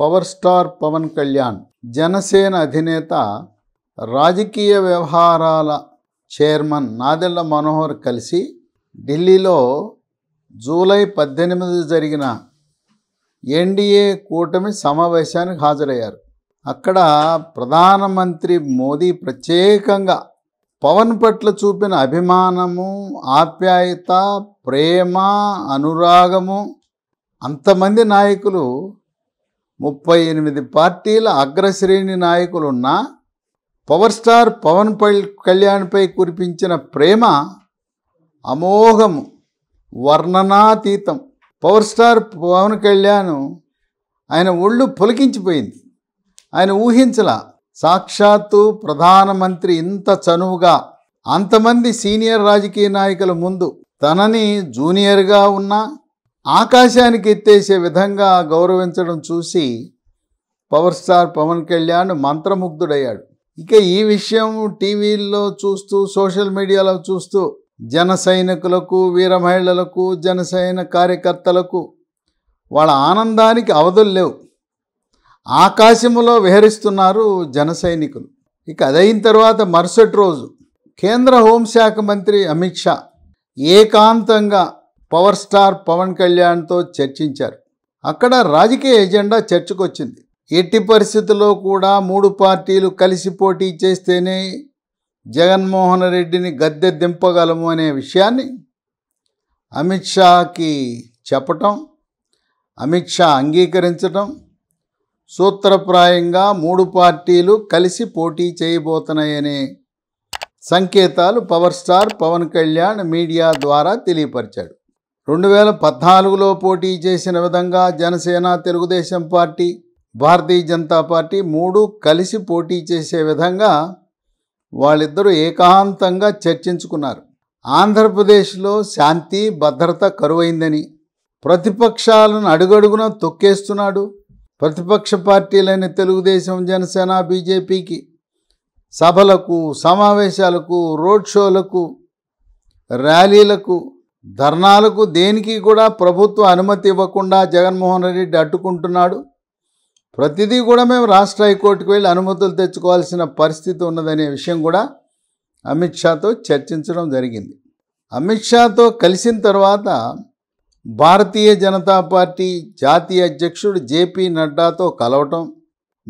power star Pawan Kalyan Janasena అధినేత రాజకీయ వ్యవహారాల చైర్మన్ నాదెళ్ల మనోహర్ కలిసి ఢిల్లీలో జూలై పద్దెనిమిది జరిగిన ఎన్డీఏ కూటమి సమావేశానికి హాజరయ్యారు అక్కడ ప్రధానమంత్రి మోదీ ప్రత్యేకంగా పవన్ పట్ల చూపిన అభిమానము ఆప్యాయత ప్రేమ అనురాగము అంతమంది నాయకులు ముప్పై ఎనిమిది పార్టీల అగ్రశ్రేణి నాయకులున్న పవర్ స్టార్ పవన్ కళ్యాణ్పై కురిపించిన ప్రేమ అమోఘము వర్ణనాతీతం పవర్ స్టార్ పవన్ కళ్యాణ్ ఆయన ఒళ్ళు పొలికించిపోయింది ఆయన ఊహించలా సాక్షాత్తు ప్రధానమంత్రి ఇంత చనువుగా అంతమంది సీనియర్ రాజకీయ నాయకుల ముందు తనని జూనియర్గా ఉన్న ఆకాశానికి ఎత్తేసే విధంగా గౌరవించడం చూసి పవర్ స్టార్ పవన్ కళ్యాణ్ మంత్రముగ్ధుడయ్యాడు ఇక ఈ విషయం టీవీల్లో చూస్తూ సోషల్ మీడియాలో చూస్తూ జన సైనికులకు వీర మహిళలకు జనసైన కార్యకర్తలకు వాళ్ళ ఆనందానికి అవధులు లేవు ఆకాశములో విహరిస్తున్నారు జన సైనికులు ఇక అదైన తర్వాత మరుసటి రోజు కేంద్ర హోంశాఖ మంత్రి అమిత్ షా ఏకాంతంగా పవర్ స్టార్ పవన్ కళ్యాణ్తో చర్చించారు అక్కడ రాజకీయ ఎజెండా చర్చకొచ్చింది ఎట్టి పరిస్థితుల్లో కూడా మూడు పార్టీలు కలిసి పోటీ చేస్తేనే జగన్మోహన్ రెడ్డిని గద్దె దింపగలము అనే విషయాన్ని అమిత్ షాకి చెప్పటం అమిత్ షా అంగీకరించటం సూత్రప్రాయంగా మూడు పార్టీలు కలిసి పోటీ చేయబోతున్నాయనే సంకేతాలు power star Pawan Kalyan media ద్వారా తెలియపరిచాడు రెండు వేల పద్నాలుగులో పోటీ చేసిన విధంగా జనసేన తెలుగుదేశం పార్టీ భారతీయ జనతా పార్టీ మూడు కలిసి పోటీ చేసే విధంగా వాళ్ళిద్దరూ ఏకాంతంగా చర్చించుకున్నారు ఆంధ్రప్రదేశ్లో శాంతి భద్రత కరువైందని ప్రతిపక్షాలను అడుగడుగున తొక్కేస్తున్నాడు ప్రతిపక్ష పార్టీలైన తెలుగుదేశం జనసేన బీజేపీకి సభలకు సమావేశాలకు రోడ్ షోలకు ర్యాలీలకు ధర్నాలకు దేనికి కూడా ప్రభుత్వ అనుమతి ఇవ్వకుండా జగన్మోహన్ రెడ్డి అడ్డుకుంటున్నాడు ప్రతిదీ కూడా మేము రాష్ట్ర హైకోర్టుకు వెళ్ళి అనుమతులు తెచ్చుకోవాల్సిన పరిస్థితి ఉన్నదనే విషయం కూడా అమిత్ షాతో చర్చించడం జరిగింది అమిత్ షాతో కలిసిన తర్వాత భారతీయ జనతా పార్టీ జాతీయ అధ్యక్షుడు జేపీ నడ్డాతో కలవటం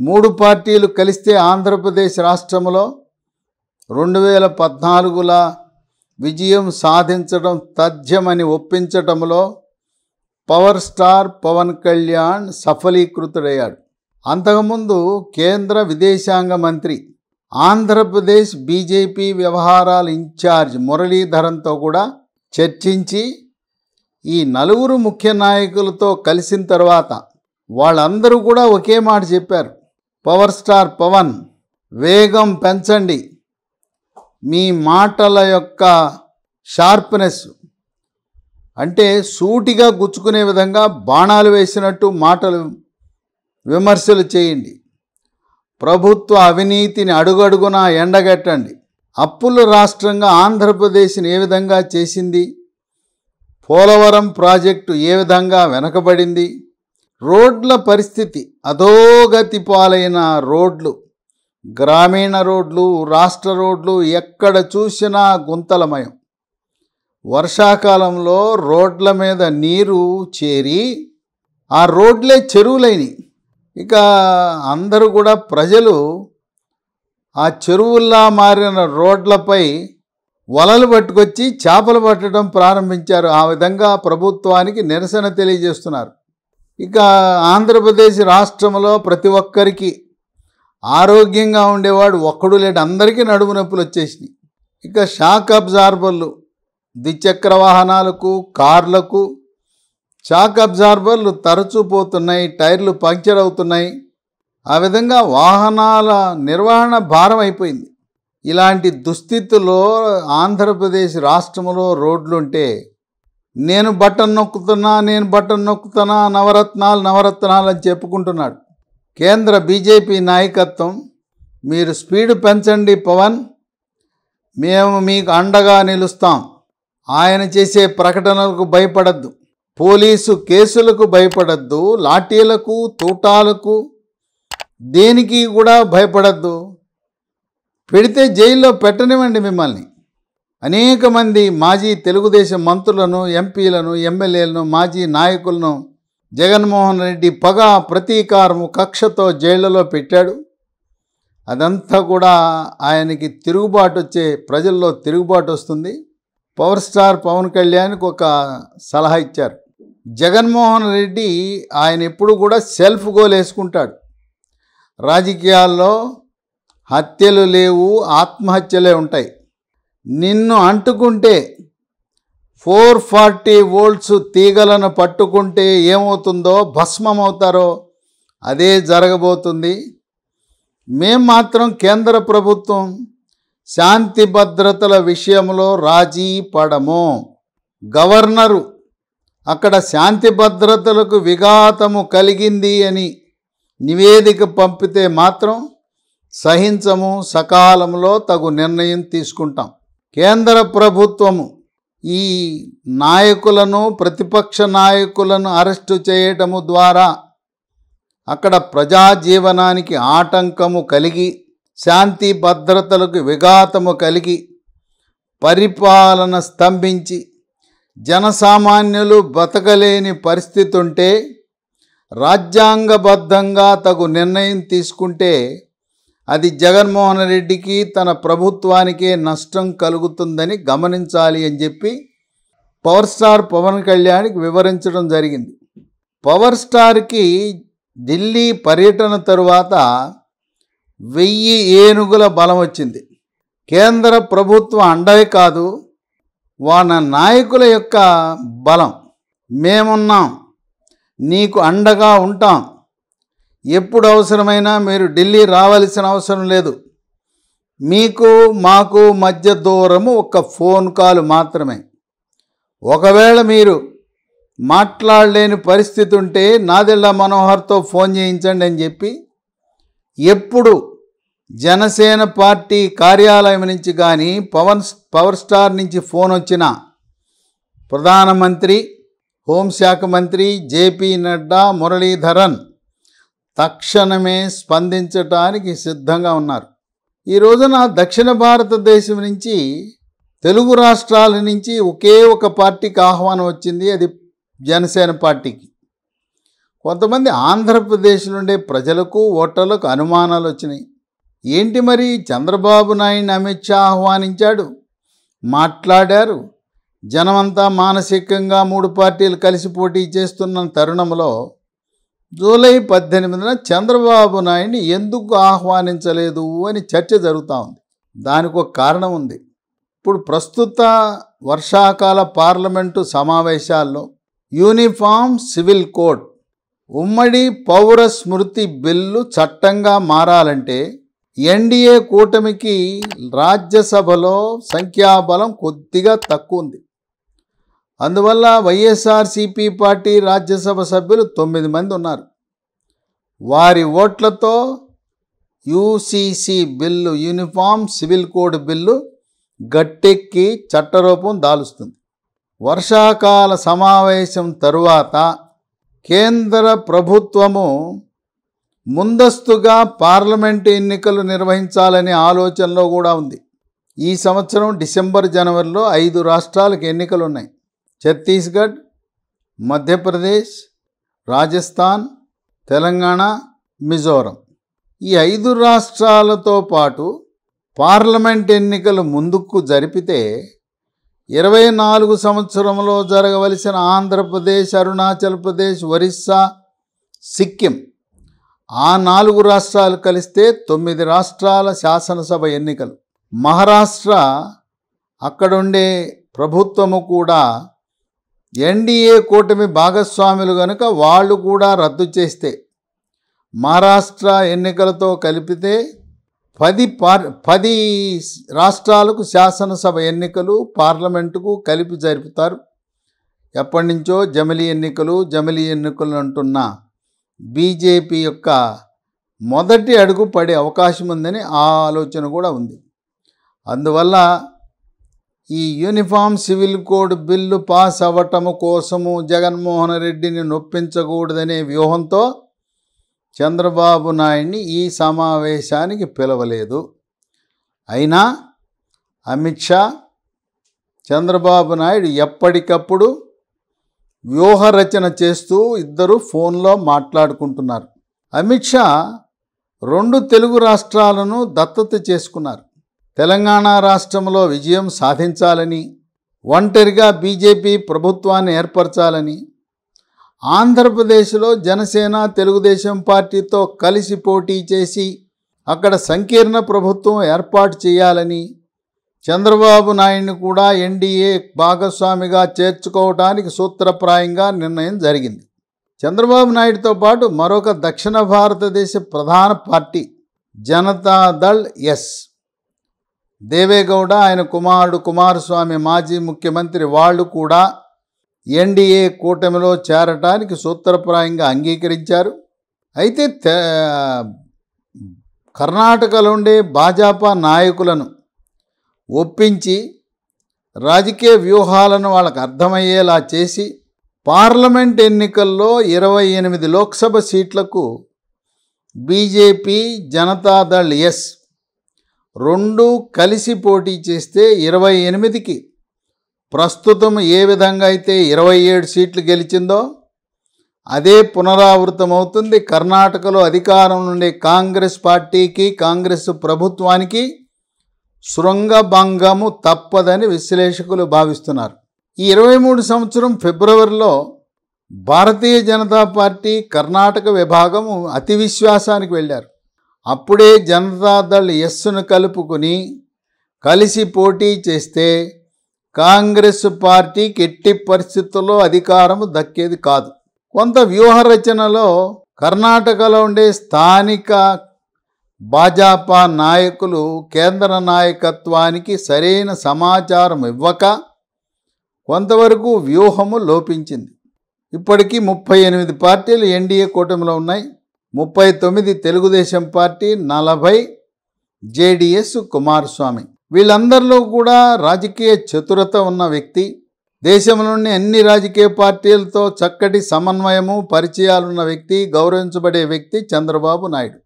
మూడు పార్టీలు కలిస్తే ఆంధ్రప్రదేశ్ రాష్ట్రంలో రెండు వేల పద్నాలుగులా విజయం సాధించడం తథ్యమని ఒప్పించటంలో పవర్ స్టార్ పవన్ కళ్యాణ్ సఫలీకృతుడయ్యాడు అంతకుముందు కేంద్ర విదేశాంగ మంత్రి ఆంధ్రప్రదేశ్ బీజేపీ వ్యవహారాల ఇన్ఛార్జ్ మురళీధరన్తో కూడా చర్చించి ఈ నలుగురు ముఖ్య నాయకులతో కలిసిన తర్వాత వాళ్ళందరూ కూడా ఒకే మాట చెప్పారు పవర్ స్టార్ పవన్ వేగం పెంచండి మీ మాటల యొక్క షార్ప్నెస్ అంటే సూటిగా గుచ్చుకునే విధంగా బాణాలు వేసినట్టు మాటలు విమర్శలు చేయండి ప్రభుత్వ అవినీతిని అడుగడుగున ఎండగట్టండి అప్పుల రాష్ట్రంగా ఆంధ్రప్రదేశ్ని ఏ విధంగా చేసింది పోలవరం ప్రాజెక్టు ఏ విధంగా వెనకబడింది రోడ్ల పరిస్థితి అధోగతి పాలైన రోడ్లు గ్రామీణ రోడ్లు రాష్ట్ర రోడ్లు ఎక్కడ చూసినా గుంతలమయం వర్షాకాలంలో రోడ్ల మీద నీరు చేరి ఆ రోడ్లే చెరువులైనవి ఇక అందరూ కూడా ప్రజలు ఆ చెరువుల్లా మారిన రోడ్లపై వలలు పట్టుకొచ్చి చేపలు పట్టడం ప్రారంభించారు ఆ విధంగా ప్రభుత్వానికి నిరసన తెలియజేస్తున్నారు ఇక ఆంధ్రప్రదేశ్ రాష్ట్రంలో ప్రతి ఒక్కరికి ఆరోగ్యంగా ఉండేవాడు ఒక్కడు లేడు అందరికీ నడుము నొప్పులు వచ్చేసినాయి ఇక షాక్ అబ్జార్బర్లు ద్విచక్ర వాహనాలకు కార్లకు షాక్ అబ్జార్బర్లు తరచూ పోతున్నాయి టైర్లు పంక్చర్ అవుతున్నాయి ఆ విధంగా వాహనాల నిర్వహణ భారం అయిపోయింది ఇలాంటి దుస్థితిలో ఆంధ్రప్రదేశ్ రాష్ట్రంలో రోడ్లుంటే నేను బట్టను నొక్కుతున్నా నేను బట్టను నొక్కుతున్నా నవరత్నాలు నవరత్నాలు అని చెప్పుకుంటున్నాడు కేంద్ర బీజేపీ నాయకత్వం మీరు స్పీడ్ పెంచండి పవన్ మేము మీకు అండగా నిలుస్తాం ఆయన చేసే ప్రకటనలకు భయపడద్దు పోలీసు కేసులకు భయపడద్దు లాఠీలకు తూటాలకు దేనికి కూడా భయపడద్దు పెడితే జైల్లో పెట్టనివ్వండి మిమ్మల్ని అనేక మంది మాజీ తెలుగుదేశం మంత్రులను ఎంపీలను ఎమ్మెల్యేలను మాజీ నాయకులను జగన్మోహన్ రెడ్డి పగ ప్రతీకారం కక్షతో జైళ్లలో పెట్టాడు అదంతా కూడా ఆయనకి తిరుగుబాటు వచ్చే ప్రజల్లో తిరుగుబాటు వస్తుంది పవర్ స్టార్ పవన్ కళ్యాణ్కి ఒక సలహా ఇచ్చారు జగన్మోహన్ రెడ్డి ఆయన ఎప్పుడు కూడా సెల్ఫ్ గోల్ వేసుకుంటాడు రాజకీయాల్లో హత్యలు లేవు ఆత్మహత్యలే ఉంటాయి నిన్ను అంటుకుంటే ఫోర్ ఫార్టీ వోల్ట్స్ తీగలను పట్టుకుంటే ఏమవుతుందో భస్మం అవుతారో అదే జరగబోతుంది మేం మాత్రం కేంద్ర ప్రభుత్వం శాంతి భద్రతల విషయంలో రాజీ పడము గవర్నరు అక్కడ శాంతి భద్రతలకు విఘాతము కలిగింది అని నివేదిక పంపితే మాత్రం సహించము సకాలంలో తగు నిర్ణయం తీసుకుంటాం కేంద్ర ప్రభుత్వము ఈ నాయకులను ప్రతిపక్ష నాయకులను అరెస్టు చేయటము ద్వారా అక్కడ ప్రజాజీవనానికి ఆటంకము కలిగి శాంతి భద్రతలకు విఘాతము కలిగి పరిపాలన స్తంభించి జనసామాన్యులు బతకలేని పరిస్థితి ఉంటే రాజ్యాంగబద్ధంగా తగు నిర్ణయం తీసుకుంటే అది జగన్మోహన్ రెడ్డికి తన ప్రభుత్వానికే నష్టం కలుగుతుందని గమనించాలి అని చెప్పి పవర్ స్టార్ పవన్ కళ్యాణ్కి వివరించడం జరిగింది పవర్ స్టార్కి ఢిల్లీ పర్యటన తరువాత వెయ్యి ఏనుగుల బలం వచ్చింది కేంద్ర ప్రభుత్వ అండవే కాదు వాళ్ళ నాయకుల యొక్క బలం మేమున్నాం నీకు అండగా ఉంటాం ఎప్పుడు అవసరమైనా మీరు ఢిల్లీ రావాల్సిన అవసరం లేదు మీకు మాకు మధ్య దూరము ఒక ఫోన్ కాల్ మాత్రమే ఒకవేళ మీరు మాట్లాడలేని పరిస్థితి ఉంటే నాదెళ్ళ మనోహర్తో ఫోన్ చేయించండి అని చెప్పి ఎప్పుడు జనసేన పార్టీ కార్యాలయం నుంచి కానీ పవన్ పవర్ స్టార్ నుంచి ఫోన్ వచ్చిన ప్రధానమంత్రి హోంశాఖ మంత్రి జేపీ నడ్డా మురళీధరన్ తక్షణమే స్పందించటానికి సిద్ధంగా ఉన్నారు ఈ రోజున దక్షిణ భారతదేశం నుంచి తెలుగు రాష్ట్రాల నుంచి ఒకే ఒక పార్టీకి ఆహ్వానం వచ్చింది అది జనసేన పార్టీకి కొంతమంది ఆంధ్రప్రదేశ్లో ఉండే ప్రజలకు ఓటర్లకు అనుమానాలు వచ్చినాయి ఏంటి మరి చంద్రబాబు నాయుడిని అమిత్ షా ఆహ్వానించాడు మాట్లాడారు జనమంతా మానసికంగా మూడు పార్టీలు కలిసి పోటీ చేస్తున్న తరుణంలో జూలై పద్దెనిమిదిన చంద్రబాబు నాయుడిని ఎందుకు ఆహ్వానించలేదు అని చర్చ జరుగుతూ ఉంది దానికి ఒక కారణం ఉంది ఇప్పుడు ప్రస్తుత వర్షాకాల పార్లమెంటు సమావేశాల్లో యూనిఫామ్ సివిల్ కోడ్ ఉమ్మడి పౌర స్మృతి బిల్లు చట్టంగా మారాలంటే ఎన్డీఏ కూటమికి రాజ్యసభలో సంఖ్యాబలం కొద్దిగా తక్కువ ఉంది అందువల్ల వైఎస్ఆర్సీపీ పార్టీ రాజ్యసభ సభ్యులు తొమ్మిది మంది ఉన్నారు వారి ఓట్లతో UCC bill uniform civil code bill గట్టెక్కి చట్టరూపం దాలుస్తుంది వర్షాకాల సమావేశం తరువాత కేంద్ర ప్రభుత్వము ముందస్తుగా పార్లమెంట్ ఎన్నికలు నిర్వహించాలనే ఆలోచనలో కూడా ఉంది ఈ సంవత్సరం డిసెంబర్ జనవరిలో ఐదు రాష్ట్రాలకు ఎన్నికలు ఉన్నాయి ఛత్తీస్గఢ్ మధ్యప్రదేశ్ రాజస్థాన్ తెలంగాణ మిజోరం ఈ ఐదు రాష్ట్రాలతో పాటు పార్లమెంట్ ఎన్నికలు ముందుకు జరిపితే ఇరవై నాలుగు సంవత్సరంలో జరగవలసిన ఆంధ్రప్రదేశ్ అరుణాచల్ ప్రదేశ్ ఒరిస్సా సిక్కిం ఆ నాలుగు రాష్ట్రాలు కలిస్తే తొమ్మిది రాష్ట్రాల శాసనసభ ఎన్నికలు మహారాష్ట్ర అక్కడుండే ప్రభుత్వము కూడా ఎన్డీఏ కూటమి భాగస్వాములు కనుక వాళ్ళు కూడా రద్దు చేస్తే మహారాష్ట్ర ఎన్నికలతో కలిపితే పది పార్ పది రాష్ట్రాలకు శాసనసభ ఎన్నికలు పార్లమెంటుకు కలిపి జరుపుతారు ఎప్పటి నుంచో జమిలీ ఎన్నికలు జమిలీ ఎన్నికలు అంటున్న బీజేపీ యొక్క మొదటి అడుగు పడే అవకాశం ఉందని ఆ ఆలోచన కూడా ఉంది అందువల్ల ఈ uniform civil code bill pass అవ్వటము కోసము జగన్మోహన్ రెడ్డిని నొప్పించకూడదనే వ్యూహంతో చంద్రబాబు నాయుడిని ఈ సమావేశానికి పిలవలేదు అయినా అమిత్ షా చంద్రబాబు నాయుడు ఎప్పటికప్పుడు వ్యూహరచన చేస్తూ ఇద్దరు ఫోన్లో మాట్లాడుకుంటున్నారు అమిత్ షా రెండు తెలుగు రాష్ట్రాలను దత్తత చేసుకున్నారు తెలంగాణ రాష్ట్రంలో విజయం సాధించాలని ఒంటరిగా బీజేపీ ప్రభుత్వాన్ని ఏర్పరచాలని ఆంధ్రప్రదేశ్లో జనసేన తెలుగుదేశం పార్టీతో కలిసి పోటీ చేసి అక్కడ సంకీర్ణ ప్రభుత్వం ఏర్పాటు చేయాలని చంద్రబాబు నాయుడిని కూడా ఎన్డీఏ భాగస్వామిగా చేర్చుకోవడానికి సూత్రప్రాయంగా నిర్ణయం జరిగింది చంద్రబాబు నాయుడుతో పాటు మరొక దక్షిణ భారతదేశ ప్రధాన పార్టీ జనతాదళ్ ఎస్ దేవేగౌడ ఆయన కుమారుడు కుమారస్వామి మాజీ ముఖ్యమంత్రి వాళ్ళు కూడా ఎన్డీఏ కూటమిలో చేరటానికి సూత్రప్రాయంగా అంగీకరించారు అయితే కర్ణాటకలో ఉండే భాజపా నాయకులను ఒప్పించి రాజకీయ వ్యూహాలను వాళ్ళకు అర్థమయ్యేలా చేసి పార్లమెంట్ ఎన్నికల్లో ఇరవై ఎనిమిది లోక్సభ సీట్లకు బీజేపీ జనతాదళ్ ఎస్ రెండు కలిసి పోటీ చేస్తే ఇరవై ఎనిమిదికి ప్రస్తుతం ఏ విధంగా అయితే ఇరవై ఏడు సీట్లు గెలిచిందో అదే పునరావృతమవుతుంది కర్ణాటకలో అధికారం నుండి కాంగ్రెస్ పార్టీకి కాంగ్రెస్ ప్రభుత్వానికి శృంగభంగము తప్పదని విశ్లేషకులు భావిస్తున్నారు ఈ ఇరవై మూడు సంవత్సరం ఫిబ్రవరిలో భారతీయ జనతా పార్టీ కర్ణాటక విభాగము అతి విశ్వాసానికి వెళ్ళారు అప్పుడే జనతాదళ్ ఎస్సును కలుపుకుని కలిసి పోటీ చేస్తే కాంగ్రెస్ పార్టీకి ఎట్టి పరిస్థితుల్లో అధికారం దక్కేది కాదు కొంత వ్యూహ రచనలో కర్ణాటకలో ఉండే స్థానిక భాజపా నాయకులు కేంద్ర నాయకత్వానికి సరైన సమాచారం ఇవ్వక కొంతవరకు వ్యూహము లోపించింది ఇప్పటికీ ముప్పై ఎనిమిది పార్టీలు ఎన్డీఏ కూటమిలో ఉన్నాయి ముప్పై తొమ్మిది తెలుగుదేశం పార్టీ నలభై జేడిఎస్ కుమారస్వామి వీళ్ళందరిలో కూడా రాజకీయ చతురత ఉన్న వ్యక్తి దేశంలోని అన్ని రాజకీయ పార్టీలతో చక్కటి సమన్వయము పరిచయాలున్న వ్యక్తి గౌరవించబడే వ్యక్తి చంద్రబాబు నాయుడు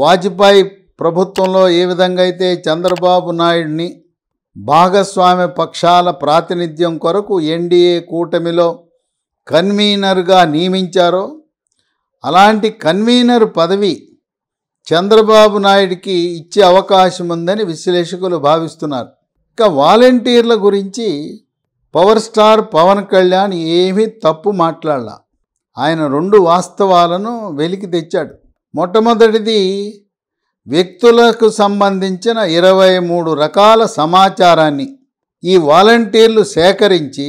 వాజ్పేయి ప్రభుత్వంలో ఏ విధంగా అయితే చంద్రబాబు నాయుడిని భాగస్వామ్య పక్షాల ప్రాతినిధ్యం కొరకు ఎన్డీఏ కూటమిలో కన్వీనర్గా నియమించారో అలాంటి కన్వీనర్ పదవి చంద్రబాబు నాయుడికి ఇచ్చే అవకాశం ఉందని విశ్లేషకులు భావిస్తున్నారు ఇక వాలంటీర్ల గురించి పవర్ స్టార్ పవన్ కళ్యాణ్ ఏమీ తప్పు మాట్లాడలా ఆయన రెండు వాస్తవాలను వెలికి తెచ్చాడు మొట్టమొదటిది వ్యక్తులకు సంబంధించిన ఇరవై మూడు రకాల సమాచారాన్ని ఈ వాలంటీర్లు సేకరించి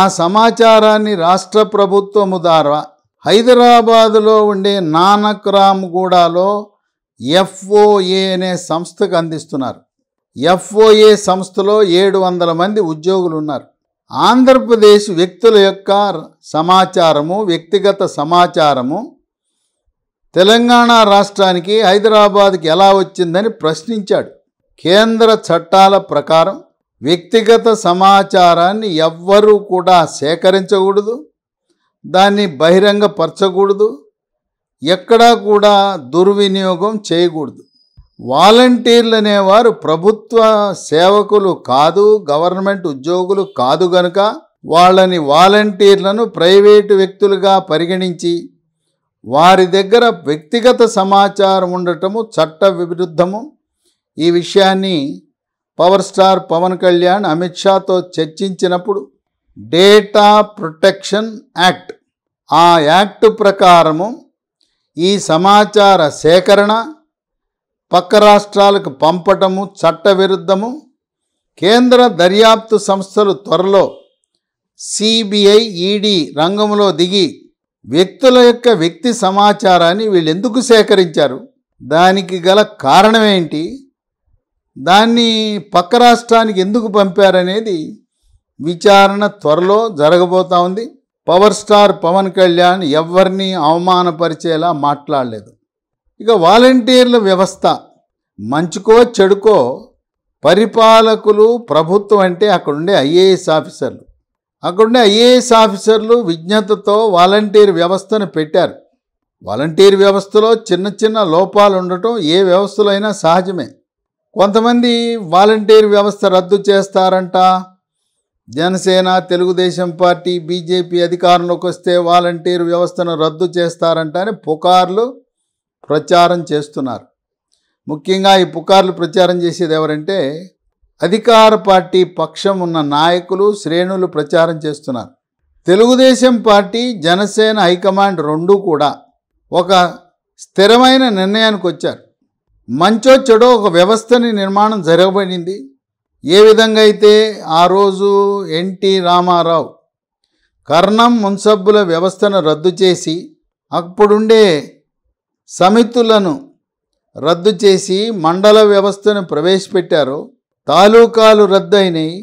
ఆ సమాచారాన్ని రాష్ట్ర ప్రభుత్వము ద్వారా హైదరాబాదులో ఉండే నానక్ గూడాలో ఎఫ్ఓఏ అనే సంస్థకు అందిస్తున్నారు ఎఫ్ఓఏ సంస్థలో ఏడు వందల మంది ఉద్యోగులు ఉన్నారు ఆంధ్రప్రదేశ్ వ్యక్తుల యొక్క సమాచారము వ్యక్తిగత సమాచారము తెలంగాణ రాష్ట్రానికి హైదరాబాద్కి ఎలా వచ్చిందని ప్రశ్నించాడు కేంద్ర చట్టాల ప్రకారం వ్యక్తిగత సమాచారాన్ని ఎవ్వరూ కూడా సేకరించకూడదు దాన్ని బహిరంగపరచకూడదు ఎక్కడా కూడా దుర్వినియోగం చేయకూడదు వాలంటీర్లు అనేవారు ప్రభుత్వ సేవకులు కాదు గవర్నమెంట్ ఉద్యోగులు కాదు గనుక వాళ్ళని వాలంటీర్లను ప్రైవేటు వ్యక్తులుగా పరిగణించి వారి దగ్గర వ్యక్తిగత సమాచారం ఉండటము చట్ట విరుద్ధము ఈ విషయాన్ని పవర్ స్టార్ పవన్ కళ్యాణ్ అమిత్ షాతో చర్చించినప్పుడు డేటా ప్రొటెక్షన్ యాక్ట్ ఆ యాక్టు ప్రకారము ఈ సమాచార సేకరణ పక్క రాష్ట్రాలకు పంపటము చట్టవిరుద్ధము కేంద్ర దర్యాప్తు సంస్థలు త్వరలో సిబిఐ ఈడీ రంగంలో దిగి వ్యక్తుల యొక్క వ్యక్తి సమాచారాన్ని వీళ్ళు ఎందుకు సేకరించారు దానికి గల కారణమేంటి దాన్ని పక్క రాష్ట్రానికి ఎందుకు పంపారనేది విచారణ త్వరలో జరగబోతూ ఉంది పవర్ స్టార్ పవన్ కళ్యాణ్ ఎవరిని అవమానపరిచేలా మాట్లాడలేదు ఇక వాలంటీర్ల వ్యవస్థ మంచుకో చెడుకో పరిపాలకులు ప్రభుత్వం అంటే అక్కడుండే ఐఏఎస్ ఆఫీసర్లు అక్కడుండే ఐఏఎస్ ఆఫీసర్లు విజ్ఞతతో వాలంటీర్ వ్యవస్థను పెట్టారు వాలంటీర్ వ్యవస్థలో చిన్న చిన్న లోపాలు ఉండటం ఏ వ్యవస్థలో అయినా సహజమే కొంతమంది వాలంటీర్ వ్యవస్థ రద్దు చేస్తారంట జనసేన తెలుగుదేశం పార్టీ బీజేపీ అధికారంలోకి వస్తే వాలంటీర్ వ్యవస్థను రద్దు చేస్తారంట అని పుకార్లు ప్రచారం చేస్తున్నారు ముఖ్యంగా ఈ పుకార్లు ప్రచారం చేసేది ఎవరంటే అధికార పార్టీ పక్షం ఉన్న నాయకులు శ్రేణులు ప్రచారం చేస్తున్నారు తెలుగుదేశం పార్టీ జనసేన హైకమాండ్ రెండూ కూడా ఒక స్థిరమైన నిర్ణయానికి వచ్చారు మంచో చెడో ఒక వ్యవస్థని నిర్మాణం జరగబడింది ఏ విధంగా అయితే ఆ రోజు ఎన్టీ రామారావు కర్ణం మున్సబ్బుల వ్యవస్థను రద్దు చేసి అప్పుడుండే సమితులను రద్దు చేసి మండల వ్యవస్థను ప్రవేశపెట్టారో తాలూకాలు రద్దయినాయి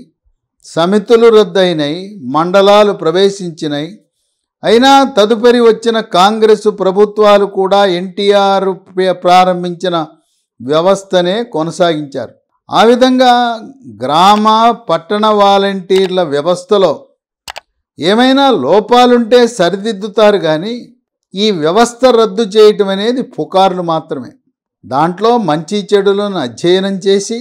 సమితులు రద్దయినాయి మండలాలు ప్రవేశించినాయి అయినా తదుపరి వచ్చిన కాంగ్రెసు ప్రభుత్వాలు కూడా ఎన్టీఆర్ ప్రారంభించిన వ్యవస్థనే కొనసాగించారు ఆ విధంగా గ్రామ పట్టణ వాలంటీర్ల వ్యవస్థలో ఏమైనా లోపాలుంటే సరిదిద్దుతారు కానీ ఈ వ్యవస్థ రద్దు చేయటం అనేది పుకార్లు మాత్రమే దాంట్లో మంచి చెడులను అధ్యయనం చేసి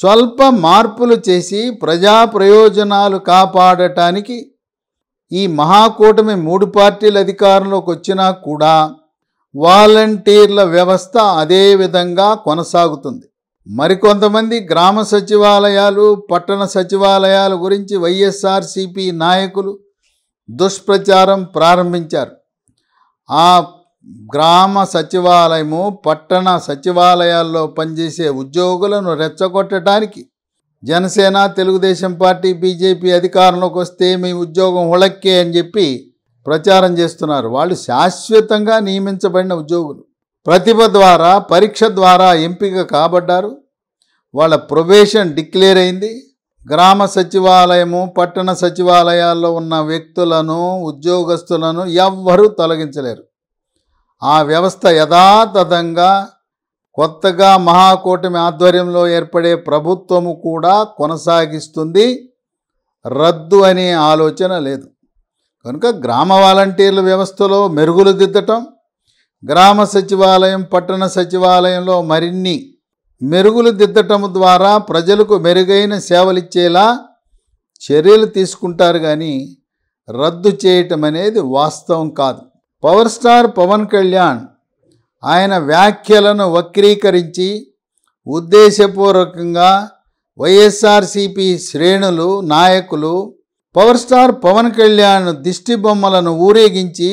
స్వల్ప మార్పులు చేసి ప్రజా ప్రయోజనాలు కాపాడటానికి ఈ మహాకూటమి మూడు పార్టీల అధికారంలోకి వచ్చినా కూడా వాలంటీర్ల వ్యవస్థ అదే విధంగా కొనసాగుతుంది మరికొంతమంది గ్రామ సచివాలయాలు పట్టణ సచివాలయాల గురించి వైఎస్ఆర్సిపి నాయకులు దుష్ప్రచారం ప్రారంభించారు ఆ గ్రామ సచివాలయము పట్టణ సచివాలయాల్లో పనిచేసే ఉద్యోగులను రెచ్చగొట్టడానికి జనసేన తెలుగుదేశం పార్టీ బీజేపీ అధికారంలోకి వస్తే మీ ఉద్యోగం ఉళక్కే అని చెప్పి ప్రచారం చేస్తున్నారు వాళ్ళు శాశ్వతంగా నియమించబడిన ఉద్యోగులు ప్రతిభ ద్వారా పరీక్ష ద్వారా ఎంపిక కాబడ్డారు వాళ్ళ ప్రొబేషన్ డిక్లేర్ అయింది గ్రామ సచివాలయము పట్టణ సచివాలయాల్లో ఉన్న వ్యక్తులను ఉద్యోగస్తులను ఎవ్వరూ తొలగించలేరు ఆ వ్యవస్థ యథాతథంగా కొత్తగా మహాకూటమి ఆధ్వర్యంలో ఏర్పడే ప్రభుత్వము కూడా కొనసాగిస్తుంది రద్దు అనే ఆలోచన లేదు కనుక గ్రామ వాలంటీర్ల వ్యవస్థలో మెరుగులు దిద్దటం గ్రామ సచివాలయం పట్టణ సచివాలయంలో మరిన్ని మెరుగులు దిద్దటం ద్వారా ప్రజలకు మెరుగైన సేవలిచ్చేలా చర్యలు తీసుకుంటారు కానీ రద్దు చేయటం అనేది వాస్తవం కాదు పవర్ స్టార్ పవన్ కళ్యాణ్ ఆయన వ్యాఖ్యలను వక్రీకరించి ఉద్దేశపూర్వకంగా వైఎస్ఆర్సిపి శ్రేణులు నాయకులు పవర్ స్టార్ పవన్ కళ్యాణ్ దిష్టి బొమ్మలను ఊరేగించి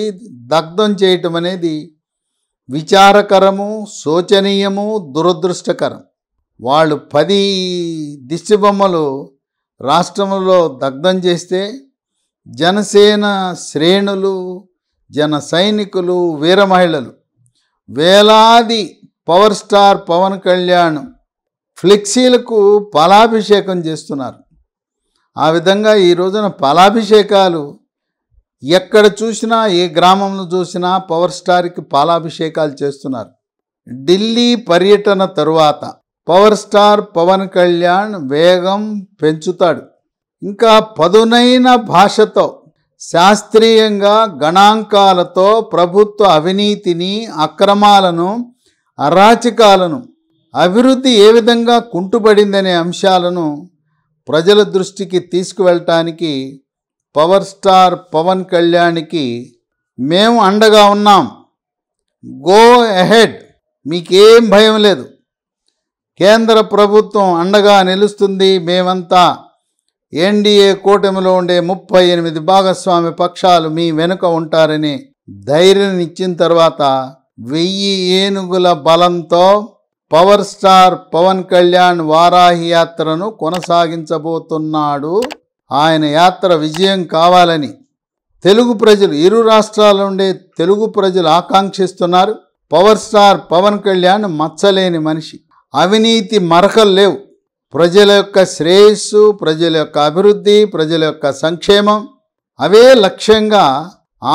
దగ్ధం చేయటం అనేది విచారకరము శోచనీయము దురదృష్టకరం వాళ్ళు పది దిష్టిబొమ్మలు రాష్ట్రంలో దగ్ధం చేస్తే జనసేన శ్రేణులు జన సైనికులు వీర మహిళలు వేలాది పవర్ స్టార్ పవన్ కళ్యాణ్ ఫ్లెక్సీలకు పలాభిషేకం చేస్తున్నారు ఆ విధంగా ఈ రోజున పలాభిషేకాలు ఎక్కడ చూసినా ఏ గ్రామంలో చూసినా పవర్ స్టార్కి పాలాభిషేకాలు చేస్తున్నారు ఢిల్లీ పర్యటన తరువాత పవర్ స్టార్ పవన్ కళ్యాణ్ వేగం పెంచుతాడు ఇంకా పదునైన భాషతో శాస్త్రీయంగా గణాంకాలతో ప్రభుత్వ అవినీతిని అక్రమాలను అరాచకాలను అభివృద్ధి ఏ విధంగా కుంటుపడిందనే అంశాలను ప్రజల దృష్టికి తీసుకువెళ్ళటానికి పవర్ స్టార్ పవన్ కళ్యాణ్కి మేము అండగా ఉన్నాం గో అహెడ్ మీకేం భయం లేదు కేంద్ర ప్రభుత్వం అండగా నిలుస్తుంది మేమంతా ఎన్డీఏ కూటమిలో ఉండే ముప్పై ఎనిమిది భాగస్వామి పక్షాలు మీ వెనుక ఉంటారని ధైర్యం ఇచ్చిన తర్వాత వెయ్యి ఏనుగుల బలంతో పవర్ స్టార్ పవన్ కళ్యాణ్ వారాహి యాత్రను కొనసాగించబోతున్నాడు ఆయన యాత్ర విజయం కావాలని తెలుగు ప్రజలు ఇరు రాష్ట్రాల నుండే తెలుగు ప్రజలు ఆకాంక్షిస్తున్నారు పవర్ స్టార్ పవన్ కళ్యాణ్ మచ్చలేని మనిషి అవినీతి మరకలు లేవు ప్రజల యొక్క శ్రేయస్సు ప్రజల యొక్క అభివృద్ధి ప్రజల యొక్క సంక్షేమం అవే లక్ష్యంగా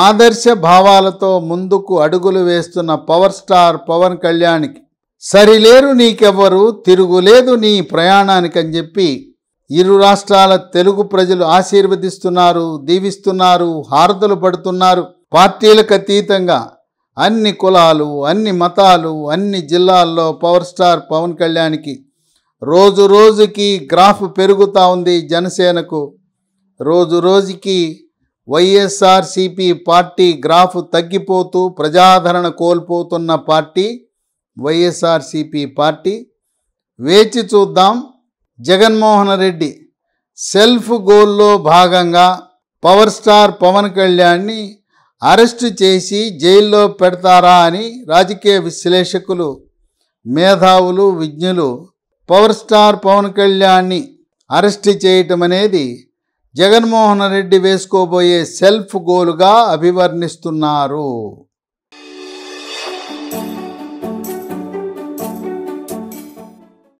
ఆదర్శ భావాలతో ముందుకు అడుగులు వేస్తున్న పవర్ స్టార్ పవన్ కళ్యాణ్కి సరిలేరు నీకెవ్వరు తిరుగులేదు నీ ప్రయాణానికి అని చెప్పి ఇరు రాష్ట్రాల తెలుగు ప్రజలు ఆశీర్వదిస్తున్నారు దీవిస్తున్నారు హారతలు పడుతున్నారు పార్టీలకు అతీతంగా అన్ని కులాలు అన్ని మతాలు అన్ని జిల్లాల్లో పవర్ స్టార్ పవన్ కళ్యాణ్కి రోజు రోజుకి గ్రాఫ్ పెరుగుతూ ఉంది జనసేనకు రోజు రోజుకి వైఎస్ఆర్సిపి పార్టీ గ్రాఫ్ తగ్గిపోతూ ప్రజాదరణ కోల్పోతున్న పార్టీ వైఎస్ఆర్సిపి పార్టీ వేచి చూద్దాం జగన్మోహన్ రెడ్డి సెల్ఫ్ గోల్లో భాగంగా పవర్ స్టార్ పవన్ కళ్యాణ్ని అరెస్టు చేసి జైల్లో పెడతారా అని రాజకీయ విశ్లేషకులు మేధావులు విజ్ఞులు పవర్ స్టార్ పవన్ కళ్యాణ్ని అరెస్ట్ చేయటం అనేది జగన్మోహన్ రెడ్డి వేసుకోబోయే సెల్ఫ్ గోలుగా అభివర్ణిస్తున్నారు